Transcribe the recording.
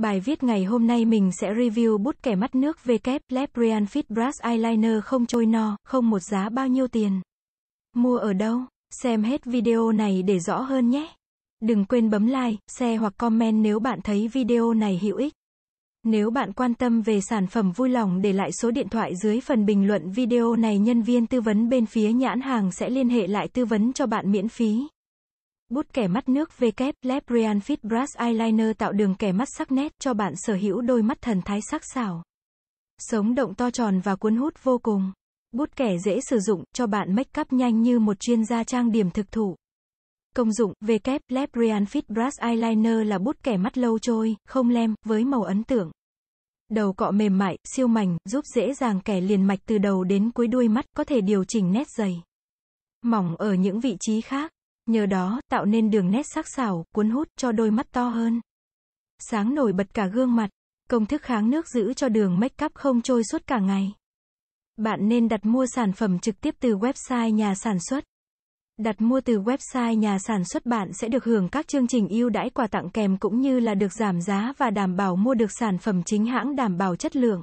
Bài viết ngày hôm nay mình sẽ review bút kẻ mắt nước v VK Lebrian Fit Brush Eyeliner không trôi no, không một giá bao nhiêu tiền. Mua ở đâu? Xem hết video này để rõ hơn nhé. Đừng quên bấm like, share hoặc comment nếu bạn thấy video này hữu ích. Nếu bạn quan tâm về sản phẩm vui lòng để lại số điện thoại dưới phần bình luận video này nhân viên tư vấn bên phía nhãn hàng sẽ liên hệ lại tư vấn cho bạn miễn phí. Bút kẻ mắt nước V kép Lebrian Fit brass Eyeliner tạo đường kẻ mắt sắc nét cho bạn sở hữu đôi mắt thần thái sắc sảo. Sống động to tròn và cuốn hút vô cùng. Bút kẻ dễ sử dụng cho bạn make up nhanh như một chuyên gia trang điểm thực thụ. Công dụng V kép Lebrian Fit brass Eyeliner là bút kẻ mắt lâu trôi, không lem, với màu ấn tượng. Đầu cọ mềm mại, siêu mảnh, giúp dễ dàng kẻ liền mạch từ đầu đến cuối đuôi mắt, có thể điều chỉnh nét dày. Mỏng ở những vị trí khác. Nhờ đó, tạo nên đường nét sắc sảo, cuốn hút cho đôi mắt to hơn. Sáng nổi bật cả gương mặt, công thức kháng nước giữ cho đường make up không trôi suốt cả ngày. Bạn nên đặt mua sản phẩm trực tiếp từ website nhà sản xuất. Đặt mua từ website nhà sản xuất bạn sẽ được hưởng các chương trình ưu đãi quà tặng kèm cũng như là được giảm giá và đảm bảo mua được sản phẩm chính hãng đảm bảo chất lượng.